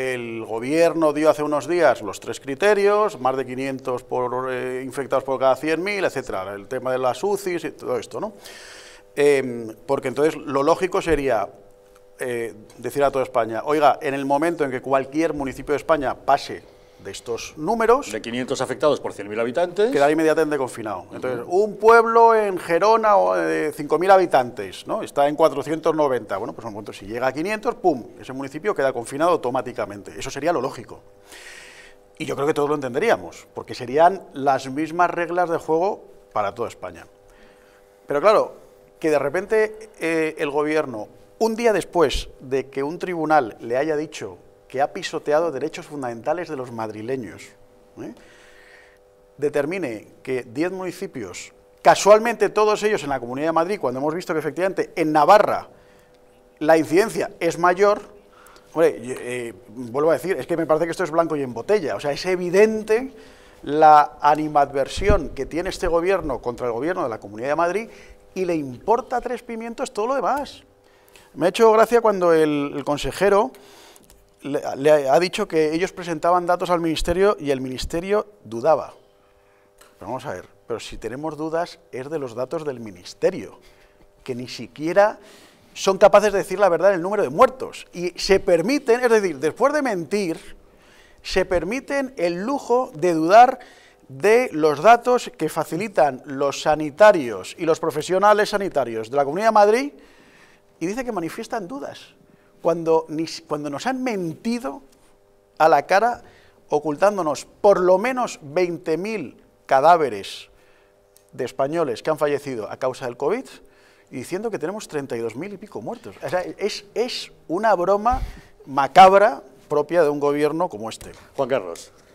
El gobierno dio hace unos días los tres criterios, más de 500 eh, infectados por cada 100.000, etcétera, el tema de las UCI y todo esto, ¿no? Em, porque entonces lo lógico sería eh, decir a toda España, oiga, en el momento en que cualquier municipio de España pase de estos números. De 500 afectados por 100.000 habitantes. ...queda inmediatamente confinado. Entonces, un pueblo en Gerona eh, de 5.000 habitantes, ¿no? Está en 490. Bueno, pues momento, si llega a 500, ¡pum! Ese municipio queda confinado automáticamente. Eso sería lo lógico. Y yo creo que todos lo entenderíamos, porque serían las mismas reglas de juego para toda España. Pero claro, que de repente eh, el gobierno, un día después de que un tribunal le haya dicho que ha pisoteado derechos fundamentales de los madrileños. ¿eh? Determine que 10 municipios, casualmente todos ellos en la Comunidad de Madrid, cuando hemos visto que efectivamente en Navarra la incidencia es mayor, eh, vuelvo a decir, es que me parece que esto es blanco y en botella, o sea, es evidente la animadversión que tiene este gobierno contra el gobierno de la Comunidad de Madrid y le importa tres pimientos todo lo demás. Me ha hecho gracia cuando el, el consejero le, ha dicho que ellos presentaban datos al ministerio y el ministerio dudaba. Pero vamos a ver, pero si tenemos dudas es de los datos del ministerio, que ni siquiera son capaces de decir la verdad en el número de muertos. Y se permiten, es decir, después de mentir, se permiten el lujo de dudar de los datos que facilitan los sanitarios y los profesionales sanitarios de la Comunidad de Madrid y dice que manifiestan dudas cuando, cuando nos han mentido a la cara ocultándonos por lo menos 20.000 cadáveres de españoles que han fallecido a causa del COVID y diciendo que tenemos 32.000 y pico muertos. O sea, es, es una broma macabra propia de un gobierno como este. Juan Carlos.